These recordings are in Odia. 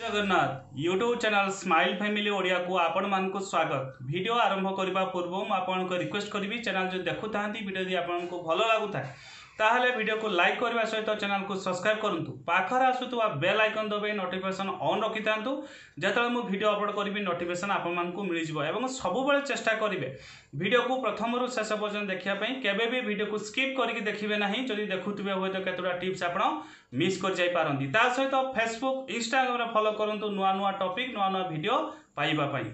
Jagannath YouTube channel smile family Odia को आपण मानक स्वागत वीडियो आरंभ करने पूर्व मुझे रिक्वेस्ट करी चैनल जो देखु था भिडी आपल लगुता है ତାହେଲେ ଭିଡ଼ିଓକୁ ଲାଇକ୍ କରିବା ସହିତ ଚ୍ୟାନେଲକୁ ସବସ୍କ୍ରାଇବ୍ କରନ୍ତୁ ପାଖରେ ଆସୁଥିବା ବେଲ୍ ଆଇକନ୍ ଦବାଇ ନୋଟିଫିକେସନ୍ ଅନ୍ ରଖିଥାନ୍ତୁ ଯେତେବେଳେ ମୁଁ ଭିଡ଼ିଓ ଅପଲୋଡ଼ କରିବି ନୋଟିଫିକେସନ୍ ଆପଣମାନଙ୍କୁ ମିଳିଯିବ ଏବଂ ସବୁବେଳେ ଚେଷ୍ଟା କରିବେ ଭିଡ଼ିଓକୁ ପ୍ରଥମରୁ ଶେଷ ପର୍ଯ୍ୟନ୍ତ ଦେଖିବା ପାଇଁ କେବେ ବି ଭିଡ଼ିଓକୁ ସ୍କିପ୍ କରିକି ଦେଖିବେ ନାହିଁ ଯଦି ଦେଖୁଥିବେ ହୁଏତ କେତେଟା ଟିପ୍ସ ଆପଣ ମିସ୍ କରିଯାଇପାରନ୍ତି ତା ସହିତ ଫେସବୁକ୍ ଇନଷ୍ଟାଗ୍ରାମରେ ଫଲୋ କରନ୍ତୁ ନୂଆ ନୂଆ ଟପିକ୍ ନୂଆ ନୂଆ ଭିଡ଼ିଓ ପାଇବା ପାଇଁ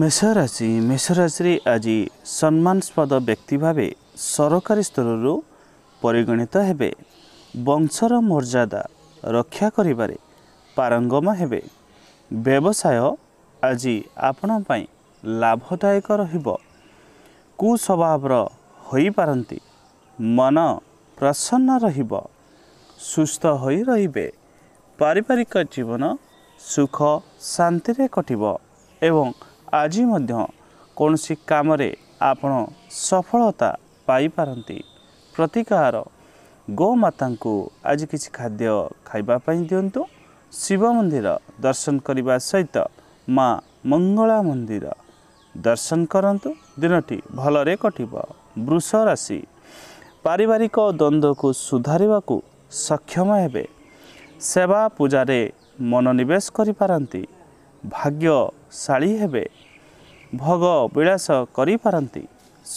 মেষ রাশি মেষ রাশি আজি সম্মানাস্পদ ব্যক্তি ভাবে সরকারি স্তরর ପରିଗଣିତ ହେବେ ବଂଶର ମର୍ଯ୍ୟାଦା ରକ୍ଷା କରିବାରେ ପାରଙ୍ଗମ ହେବେ ବ୍ୟବସାୟ ଆଜି ଆପଣ ପାଇଁ ଲାଭଦାୟକ ରହିବ କୁସ୍ୱଭାବର ହୋଇପାରନ୍ତି ମନ ପ୍ରସନ୍ନ ରହିବ ସୁସ୍ଥ ହୋଇ ରହିବେ ପାରିବାରିକ ଜୀବନ ସୁଖ ଶାନ୍ତିରେ କଟିବ ଏବଂ ଆଜି ମଧ୍ୟ କୌଣସି କାମରେ ଆପଣ ସଫଳତା ପାଇପାରନ୍ତି ପ୍ରତିକାର ଗୋମାତାଙ୍କୁ ଆଜି କିଛି ଖାଦ୍ୟ ଖାଇବା ପାଇଁ ଦିଅନ୍ତୁ ଶିବ ମନ୍ଦିର ଦର୍ଶନ କରିବା ସହିତ ମା ମଙ୍ଗଳା ମନ୍ଦିର ଦର୍ଶନ କରନ୍ତୁ ଦିନଟି ଭଲରେ କଟିବ ବୃଷ ରାଶି ପାରିବାରିକ ଦ୍ୱନ୍ଦ୍ୱକୁ ସୁଧାରିବାକୁ ସକ୍ଷମ ହେବେ ସେବା ପୂଜାରେ ମନୋନିବେଶ କରିପାରନ୍ତି ଭାଗ୍ୟଶାଳୀ ହେବେ ଭୋଗ ବିଳାସ କରିପାରନ୍ତି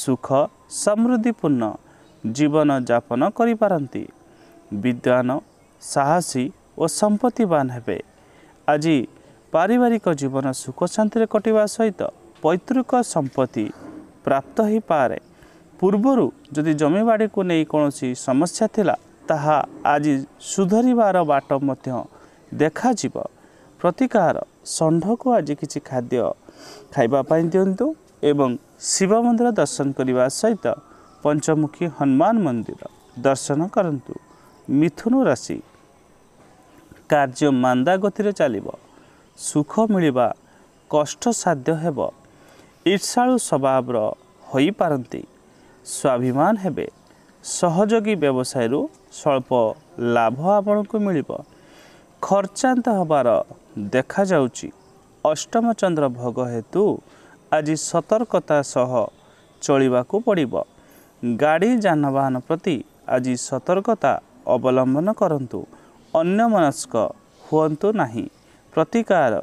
ସୁଖ ସମୃଦ୍ଧିପୂର୍ଣ୍ଣ ଜୀବନଯାପନ କରିପାରନ୍ତି ବିଦ୍ୱାନ ସାହସୀ ଓ ସମ୍ପତ୍ତିବାନ ହେବେ ଆଜି ପାରିବାରିକ ଜୀବନ ସୁଖଶାନ୍ତିରେ କଟିବା ସହିତ ପୈତୃକ ସମ୍ପତ୍ତି ପ୍ରାପ୍ତ ହୋଇପାରେ ପୂର୍ବରୁ ଯଦି ଜମିବାଡ଼ିକୁ ନେଇ କୌଣସି ସମସ୍ୟା ଥିଲା ତାହା ଆଜି ସୁଧରିବାର ବାଟ ମଧ୍ୟ ଦେଖାଯିବ ପ୍ରତିକାର ଷଣ୍ଢକୁ ଆଜି କିଛି ଖାଦ୍ୟ ଖାଇବା ପାଇଁ ଦିଅନ୍ତୁ ଏବଂ ଶିବ ମନ୍ଦିର ଦର୍ଶନ କରିବା ସହିତ ପଞ୍ଚମୁଖୀ ହନୁମାନ ମନ୍ଦିର ଦର୍ଶନ କରନ୍ତୁ ମିଥୁନ ରାଶି କାର୍ଯ୍ୟ ମାନ୍ଦାଗତିରେ ଚାଲିବ ସୁଖ ମିଳିବା କଷ୍ଟସାଧ୍ୟ ହେବ ଈର୍ଷାଳୁ ସ୍ୱଭାବର ହୋଇପାରନ୍ତି ସ୍ୱାଭିମାନ ହେବେ ସହଯୋଗୀ ବ୍ୟବସାୟରୁ ସ୍ୱଳ୍ପ ଲାଭ ଆପଣଙ୍କୁ ମିଳିବ ଖର୍ଚ୍ଚାନ୍ତ ହେବାର ଦେଖାଯାଉଛି ଅଷ୍ଟମ ଚନ୍ଦ୍ର ଭୋଗ ହେତୁ ଆଜି ସତର୍କତା ସହ ଚଳିବାକୁ ପଡ଼ିବ ଗାଡ଼ି ଯାନବାହନ ପ୍ରତି ଆଜି ସତର୍କତା ଅବଲମ୍ବନ କରନ୍ତୁ ଅନ୍ୟ ମନସ୍କ ହୁଅନ୍ତୁ ନାହିଁ ପ୍ରତିକାର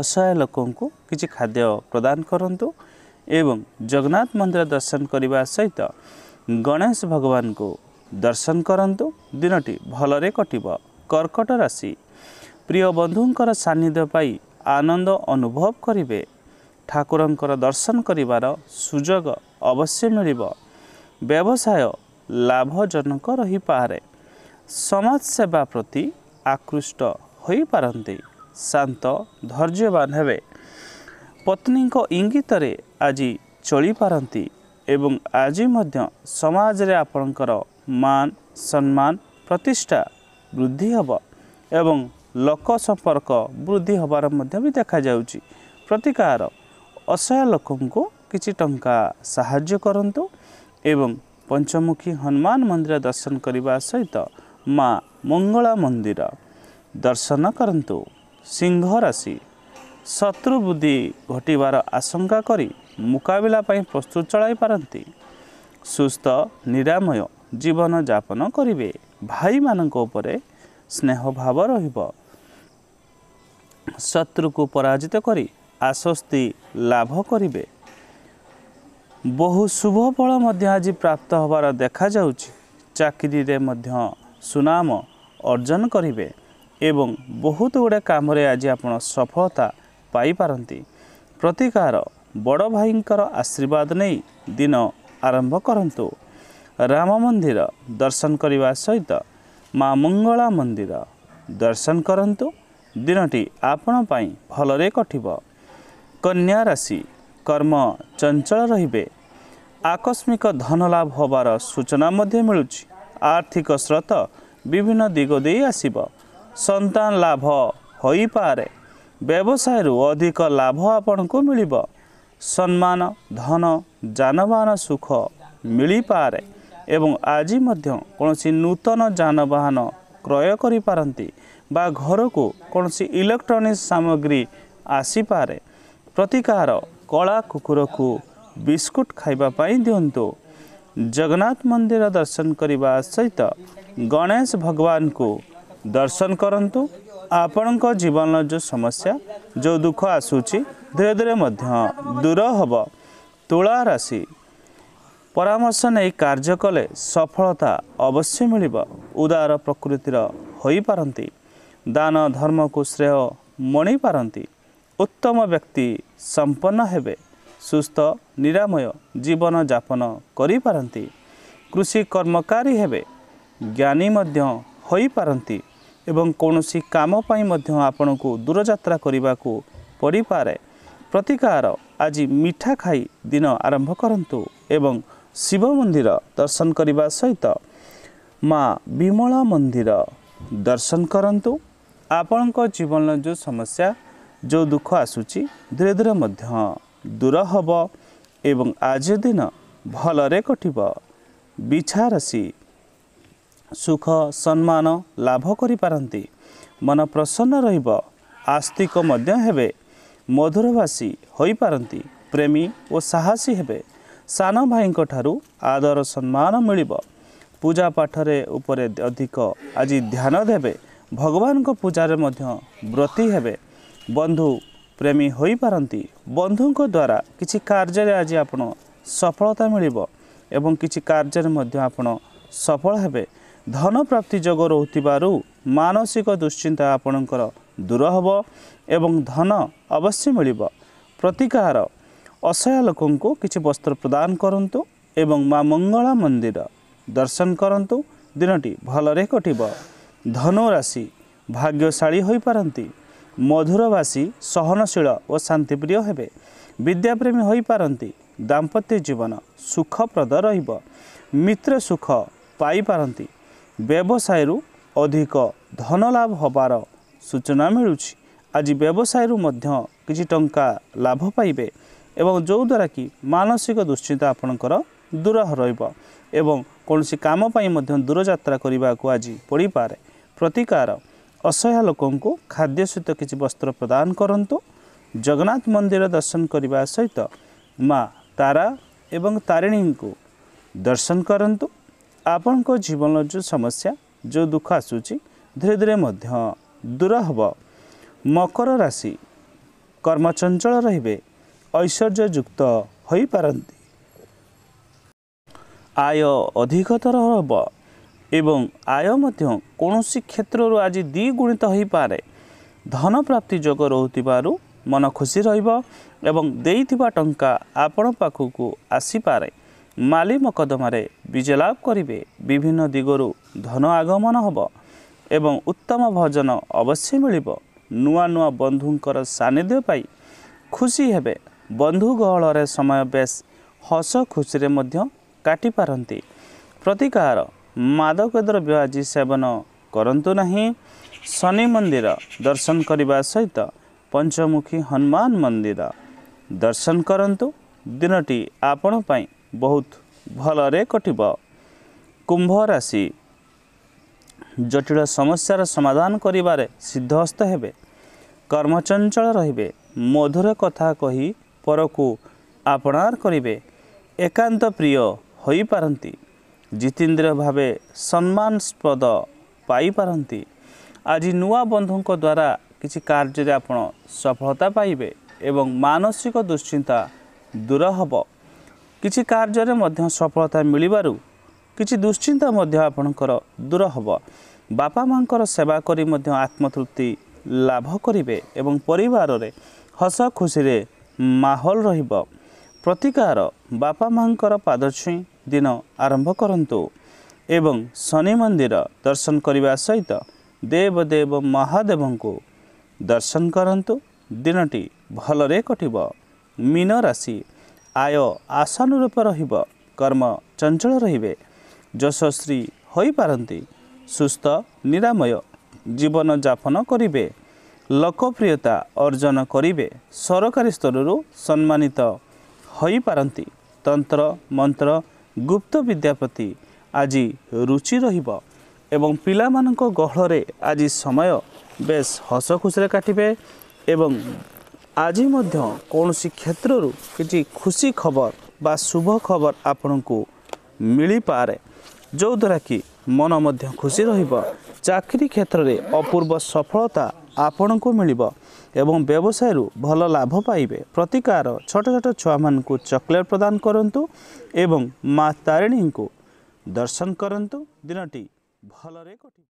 ଅସହାୟ ଲୋକଙ୍କୁ କିଛି ଖାଦ୍ୟ ପ୍ରଦାନ କରନ୍ତୁ ଏବଂ ଜଗନ୍ନାଥ ମନ୍ଦିର ଦର୍ଶନ କରିବା ସହିତ ଗଣେଶ ଭଗବାନଙ୍କୁ ଦର୍ଶନ କରନ୍ତୁ ଦିନଟି ଭଲରେ କଟିବ କର୍କଟ ରାଶି ପ୍ରିୟ ବନ୍ଧୁଙ୍କର ସାନ୍ନିଧ୍ୟ ପାଇ ଆନନ୍ଦ ଅନୁଭବ କରିବେ ଠାକୁରଙ୍କର ଦର୍ଶନ କରିବାର ସୁଯୋଗ ଅବଶ୍ୟ ମିଳିବ ବ୍ୟବସାୟ ଲାଭଜନକ ରହିପାରେ ସମାଜସେବା ପ୍ରତି ଆକୃଷ୍ଟ ହୋଇପାରନ୍ତି ଶାନ୍ତ ଧୈର୍ଯ୍ୟବାନ ହେବେ ପତ୍ନୀଙ୍କ ଇଙ୍ଗିତରେ ଆଜି ଚଳିପାରନ୍ତି ଏବଂ ଆଜି ମଧ୍ୟ ସମାଜରେ ଆପଣଙ୍କର ମାନ ସମ୍ମାନ ପ୍ରତିଷ୍ଠା ବୃଦ୍ଧି ହେବ ଏବଂ ଲୋକ ସମ୍ପର୍କ ବୃଦ୍ଧି ହେବାର ମଧ୍ୟ ବି ଦେଖାଯାଉଛି ପ୍ରତିକାର ଅସହାୟ ଲୋକଙ୍କୁ କିଛି ଟଙ୍କା ସାହାଯ୍ୟ କରନ୍ତୁ ଏବଂ ପଞ୍ଚମୁଖୀ ହନୁମାନ ମନ୍ଦିର ଦର୍ଶନ କରିବା ସହିତ ମା ମଙ୍ଗଳା ମନ୍ଦିର ଦର୍ଶନ କରନ୍ତୁ ସିଂହ ରାଶି ଶତ୍ରୁବୁଦ୍ଧି ଘଟିବାର ଆଶଙ୍କା କରି ମୁକାବିଲା ପାଇଁ ପ୍ରସ୍ତୁତ ଚଳାଇପାରନ୍ତି ସୁସ୍ଥ ନିରାମୟ ଜୀବନଯାପନ କରିବେ ଭାଇମାନଙ୍କ ଉପରେ ସ୍ନେହଭାବ ରହିବ ଶତ୍ରୁକୁ ପରାଜିତ କରି ଆଶ୍ୱସ୍ତି ଲାଭ କରିବେ ବହୁ ଶୁଭ ଫଳ ମଧ୍ୟ ଆଜି ପ୍ରାପ୍ତ ହେବାର ଦେଖାଯାଉଛି ଚାକିରିରେ ମଧ୍ୟ ସୁନାମ ଅର୍ଜନ କରିବେ ଏବଂ ବହୁତ ଗୁଡ଼ିଏ କାମରେ ଆଜି ଆପଣ ସଫଳତା ପାଇପାରନ୍ତି ପ୍ରତିକାର ବଡ଼ ଭାଇଙ୍କର ଆଶୀର୍ବାଦ ନେଇ ଦିନ ଆରମ୍ଭ କରନ୍ତୁ ରାମ ମନ୍ଦିର ଦର୍ଶନ କରିବା ସହିତ ମା ମଙ୍ଗଳା ମନ୍ଦିର ଦର୍ଶନ କରନ୍ତୁ ଦିନଟି ଆପଣ ପାଇଁ ଭଲରେ କଟିବ କନ୍ୟା କର୍ମ ଚଞ୍ଚଳ ରହିବେ ଆକସ୍ମିକ ଧନଲାଭ ହେବାର ସୂଚନା ମଧ୍ୟ ମିଳୁଛି ଆର୍ଥିକ ସ୍ରୋତ ବିଭିନ୍ନ ଦିଗ ଦେଇ ଆସିବ ସନ୍ତାନ ଲାଭ ହୋଇପାରେ ବ୍ୟବସାୟରୁ ଅଧିକ ଲାଭ ଆପଣଙ୍କୁ ମିଳିବ ସମ୍ମାନ ଧନ ଯାନବାହନ ସୁଖ ମିଳିପାରେ ଏବଂ ଆଜି ମଧ୍ୟ କୌଣସି ନୂତନ ଯାନବାହନ କ୍ରୟ କରିପାରନ୍ତି ବା ଘରକୁ କୌଣସି ଇଲେକ୍ଟ୍ରୋନିକ୍ସ ସାମଗ୍ରୀ ଆସିପାରେ ପ୍ରତିକାର କଳା କୁକୁରକୁ ବିସ୍କୁଟ୍ ଖାଇବା ପାଇଁ ଦିଅନ୍ତୁ ଜଗନ୍ନାଥ ମନ୍ଦିର ଦର୍ଶନ କରିବା ସହିତ ଗଣେଶ ଭଗବାନଙ୍କୁ ଦର୍ଶନ କରନ୍ତୁ ଆପଣଙ୍କ ଜୀବନର ଯେଉଁ ସମସ୍ୟା ଯେଉଁ ଦୁଃଖ ଆସୁଛି ଧୀରେ ଧୀରେ ମଧ୍ୟ ଦୂର ହେବ ତୁଳା ରାଶି ପରାମର୍ଶ ନେଇ କାର୍ଯ୍ୟ କଲେ ସଫଳତା ଅବଶ୍ୟ ମିଳିବ ଉଦାର ପ୍ରକୃତିର ହୋଇପାରନ୍ତି ଦାନ ଧର୍ମକୁ ଶ୍ରେୟ ମଣିପାରନ୍ତି ଉତ୍ତମ ବ୍ୟକ୍ତି ସମ୍ପନ୍ନ ହେବେ ସୁସ୍ଥ ନିରାମୟ ଜୀବନଯାପନ କରିପାରନ୍ତି କୃଷି କର୍ମକାରୀ ହେବେ ଜ୍ଞାନୀ ମଧ୍ୟ ହୋଇପାରନ୍ତି ଏବଂ କୌଣସି କାମ ପାଇଁ ମଧ୍ୟ ଆପଣଙ୍କୁ ଦୂରଯାତ୍ରା କରିବାକୁ ପଡ଼ିପାରେ ପ୍ରତିକାର ଆଜି ମିଠା ଖାଇ ଦିନ ଆରମ୍ଭ କରନ୍ତୁ ଏବଂ ଶିବ ମନ୍ଦିର ଦର୍ଶନ କରିବା ସହିତ ମା' ବିମଳା ମନ୍ଦିର ଦର୍ଶନ କରନ୍ତୁ ଆପଣଙ୍କ ଜୀବନର ଯେଉଁ ସମସ୍ୟା ଯେଉଁ ଦୁଃଖ ଆସୁଛି ଧୀରେ ଧୀରେ ମଧ୍ୟ ଦୂର ହେବ ଏବଂ ଆଜି ଦିନ ଭଲରେ କଟିବ ବିଛାରସି ସୁଖ ସମ୍ମାନ ଲାଭ କରିପାରନ୍ତି ମନ ପ୍ରସନ୍ନ ରହିବ ଆସ୍ତିକ ମଧ୍ୟ ହେବେ ମଧୁରବାସୀ ହୋଇପାରନ୍ତି ପ୍ରେମୀ ଓ ସାହସୀ ହେବେ ସାନ ଭାଇଙ୍କ ଠାରୁ ଆଦର ସମ୍ମାନ ମିଳିବ ପୂଜାପାଠରେ ଉପରେ ଅଧିକ ଆଜି ଧ୍ୟାନ ଦେବେ ଭଗବାନଙ୍କ ପୂଜାରେ ମଧ୍ୟ ବ୍ରତୀ ହେବେ ବନ୍ଧୁ ପ୍ରେମୀ ହୋଇପାରନ୍ତି ବନ୍ଧୁଙ୍କ ଦ୍ୱାରା କିଛି କାର୍ଯ୍ୟରେ ଆଜି ଆପଣ ସଫଳତା ମିଳିବ ଏବଂ କିଛି କାର୍ଯ୍ୟରେ ମଧ୍ୟ ଆପଣ ସଫଳ ହେବେ ଧନ ପ୍ରାପ୍ତି ଯୋଗ ରହୁଥିବାରୁ ମାନସିକ ଦୁଶ୍ଚିନ୍ତା ଆପଣଙ୍କର ଦୂର ହେବ ଏବଂ ଧନ ଅବଶ୍ୟ ମିଳିବ ପ୍ରତିକାର ଅସହାୟ ଲୋକଙ୍କୁ କିଛି ବସ୍ତ୍ର ପ୍ରଦାନ କରନ୍ତୁ ଏବଂ ମା ମଙ୍ଗଳା ମନ୍ଦିର ଦର୍ଶନ କରନ୍ତୁ ଦିନଟି ଭଲରେ କଟିବ ଧନୁରାଶି ଭାଗ୍ୟଶାଳୀ ହୋଇପାରନ୍ତି ମଧୁରଭାଷୀ ସହନଶୀଳ ଓ ଶାନ୍ତିପ୍ରିୟ ହେବେ ବିଦ୍ୟାପ୍ରେମୀ ହୋଇପାରନ୍ତି ଦାମ୍ପତ୍ୟ ଜୀବନ ସୁଖପ୍ରଦ ରହିବ ମିତ୍ର ସୁଖ ପାଇପାରନ୍ତି ବ୍ୟବସାୟରୁ ଅଧିକ ଧନ ଲାଭ ହେବାର ସୂଚନା ମିଳୁଛି ଆଜି ବ୍ୟବସାୟରୁ ମଧ୍ୟ କିଛି ଟଙ୍କା ଲାଭ ପାଇବେ ଏବଂ ଯେଉଁଦ୍ୱାରା କି ମାନସିକ ଦୁଶ୍ଚିନ୍ତା ଆପଣଙ୍କର ଦୂର ରହିବ ଏବଂ କୌଣସି କାମ ପାଇଁ ମଧ୍ୟ ଦୂରଯାତ୍ରା କରିବାକୁ ଆଜି ପଡ଼ିପାରେ ପ୍ରତିକାର ଅସହାୟ ଲୋକଙ୍କୁ ଖାଦ୍ୟ ସହିତ କିଛି ବସ୍ତ୍ର ପ୍ରଦାନ କରନ୍ତୁ ଜଗନ୍ନାଥ ମନ୍ଦିର ଦର୍ଶନ କରିବା ସହିତ ମା ତାରା ଏବଂ ତାରିଣୀଙ୍କୁ ଦର୍ଶନ କରନ୍ତୁ ଆପଣଙ୍କ ଜୀବନର ଯେଉଁ ସମସ୍ୟା ଯେଉଁ ଦୁଃଖ ଆସୁଛି ଧୀରେ ଧୀରେ ମଧ୍ୟ ଦୂର ହେବ ମକର ରାଶି କର୍ମଚଞ୍ଚଳ ରହିବେ ଐଶ୍ୱର୍ଯ୍ୟଯୁକ୍ତ ହୋଇପାରନ୍ତି ଆୟ ଅଧିକତର ହେବ ଏବଂ ଆୟ ମଧ୍ୟ କୌଣସି କ୍ଷେତ୍ରରୁ ଆଜି ଦ୍ୱିଗୁଣିତ ହୋଇପାରେ ଧନପ୍ରାପ୍ତି ଯୋଗ ରହୁଥିବାରୁ ମନ ଖୁସି ରହିବ ଏବଂ ଦେଇଥିବା ଟଙ୍କା ଆପଣ ପାଖକୁ ଆସିପାରେ ମାଲି ମକଦ୍ଦମାରେ ବିଜୟଲାଭ କରିବେ ବିଭିନ୍ନ ଦିଗରୁ ଧନ ଆଗମନ ହେବ ଏବଂ ଉତ୍ତମ ଭୋଜନ ଅବଶ୍ୟ ମିଳିବ ନୂଆ ନୂଆ ବନ୍ଧୁଙ୍କର ସାନ୍ନିଧ୍ୟ ପାଇ ଖୁସି ହେବେ ବନ୍ଧୁ ଗହଳରେ ସମୟ ବେଶ ହସ ଖୁସିରେ ମଧ୍ୟ କାଟିପାରନ୍ତି ପ୍ରତିକାର ମାଦକଦ୍ରବ୍ୟ ଆଜି ସେବନ କରନ୍ତୁ ନାହିଁ ଶନି ମନ୍ଦିର ଦର୍ଶନ କରିବା ସହିତ ପଞ୍ଚମୁଖୀ ହନୁମାନ ମନ୍ଦିର ଦର୍ଶନ କରନ୍ତୁ ଦିନଟି ଆପଣ ପାଇଁ ବହୁତ ଭଲରେ କଟିବ କୁମ୍ଭ ରାଶି ଜଟିଳ ସମସ୍ୟାର ସମାଧାନ କରିବାରେ ସିଦ୍ଧହସ୍ତ ହେବେ କର୍ମଚଞ୍ଚଳ ରହିବେ ମଧୁର କଥା କହି ପରକୁ ଆପଣାର କରିବେ ଏକାନ୍ତ ପ୍ରିୟ ହୋଇପାରନ୍ତି ଜିତେନ୍ଦ୍ରିୟ ଭାବେ ସମ୍ମାନସ୍ପଦ ପାଇପାରନ୍ତି ଆଜି ନୂଆ ବନ୍ଧୁଙ୍କ ଦ୍ୱାରା କିଛି କାର୍ଯ୍ୟରେ ଆପଣ ସଫଳତା ପାଇବେ ଏବଂ ମାନସିକ ଦୁଶ୍ଚିନ୍ତା ଦୂର ହେବ କିଛି କାର୍ଯ୍ୟରେ ମଧ୍ୟ ସଫଳତା ମିଳିବାରୁ କିଛି ଦୁଶ୍ଚିନ୍ତା ମଧ୍ୟ ଆପଣଙ୍କର ଦୂର ହେବ ବାପା ମାଆଙ୍କର ସେବା କରି ମଧ୍ୟ ଆତ୍ମତୃପ୍ତି ଲାଭ କରିବେ ଏବଂ ପରିବାରରେ ହସ ଖୁସିରେ ମାହୋଲ ରହିବ ପ୍ରତିକାର ବାପା ମାଆଙ୍କର ପାଦ ଦିନ ଆରମ୍ଭ କରନ୍ତୁ ଏବଂ ଶନି ମନ୍ଦିର ଦର୍ଶନ କରିବା ସହିତ ଦେବଦେବ ମହାଦେବଙ୍କୁ ଦର୍ଶନ କରନ୍ତୁ ଦିନଟି ଭଲରେ କଟିବ ମୀନ ରାଶି ଆୟ ଆଶାନୁରୂପ ରହିବ କର୍ମ ଚଞ୍ଚଳ ରହିବେ ଯଶସ୍ୱୀ ହୋଇପାରନ୍ତି ସୁସ୍ଥ ନିରାମୟ ଜୀବନଯାପନ କରିବେ ଲୋକପ୍ରିୟତା ଅର୍ଜନ କରିବେ ସରକାରୀ ସ୍ତରରୁ ସମ୍ମାନିତ ହୋଇପାରନ୍ତି ତନ୍ତ୍ର ମନ୍ତ୍ର ଗୁପ୍ତ ବିଦ୍ୟା ପ୍ରତି ଆଜି ରୁଚି ରହିବ ଏବଂ ପିଲାମାନଙ୍କ ଗହଳରେ ଆଜି ସମୟ ବେଶ ହସଖୁସିରେ କାଟିବେ ଏବଂ ଆଜି ମଧ୍ୟ କୌଣସି କ୍ଷେତ୍ରରୁ କିଛି ଖୁସି ଖବର ବା ଶୁଭ ଖବର ଆପଣଙ୍କୁ ମିଳିପାରେ ଯେଉଁଦ୍ୱାରା କି ମନ ମଧ୍ୟ ଖୁସି ରହିବ ଚାକିରି କ୍ଷେତ୍ରରେ ଅପୂର୍ବ ସଫଳତା ଆପଣଙ୍କୁ ମିଳିବ ଏବଂ ବ୍ୟବସାୟରୁ ଭଲ ଲାଭ ପାଇବେ ପ୍ରତିକାର ଛୋଟ ଛୋଟ ଛୁଆମାନଙ୍କୁ ଚକୋଲେଟ୍ ପ୍ରଦାନ କରନ୍ତୁ ଏବଂ ମା ତାରିଣୀଙ୍କୁ ଦର୍ଶନ କରନ୍ତୁ ଦିନଟି ଭଲରେ କଟିବ